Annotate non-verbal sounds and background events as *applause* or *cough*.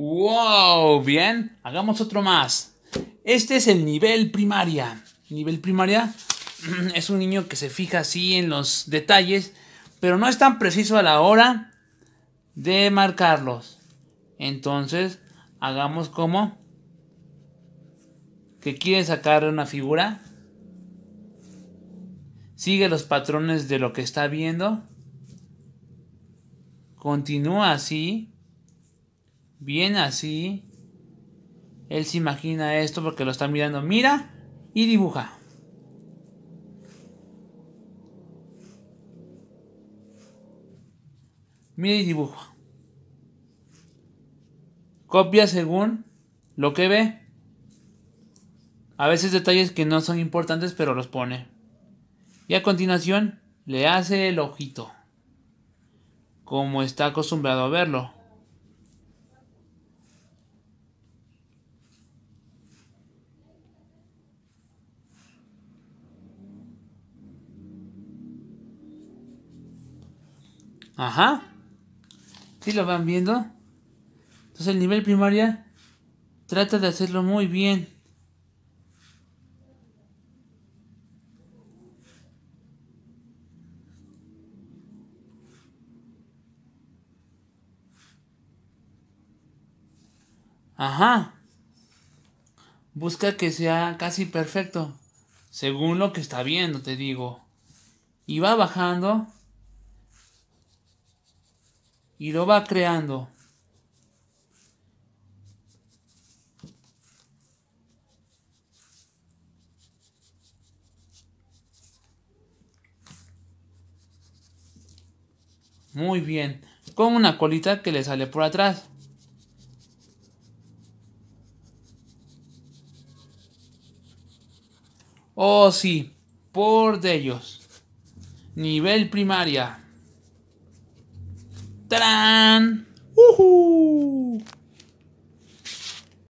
¡Wow! Bien, hagamos otro más. Este es el nivel primaria. Nivel primaria *clears throat* es un niño que se fija así en los detalles, pero no es tan preciso a la hora de marcarlos. Entonces, hagamos como que quiere sacar una figura. Sigue los patrones de lo que está viendo. Continúa así bien así. Él se imagina esto porque lo está mirando. Mira y dibuja. Mira y dibuja. Copia según lo que ve. A veces detalles que no son importantes pero los pone. Y a continuación le hace el ojito. Como está acostumbrado a verlo. Ajá. ¿Sí lo van viendo? Entonces el nivel primaria trata de hacerlo muy bien. Ajá. Busca que sea casi perfecto. Según lo que está viendo, te digo. Y va bajando y lo va creando. Muy bien, con una colita que le sale por atrás. Oh sí, por de ellos. Nivel primaria. ダダーンウー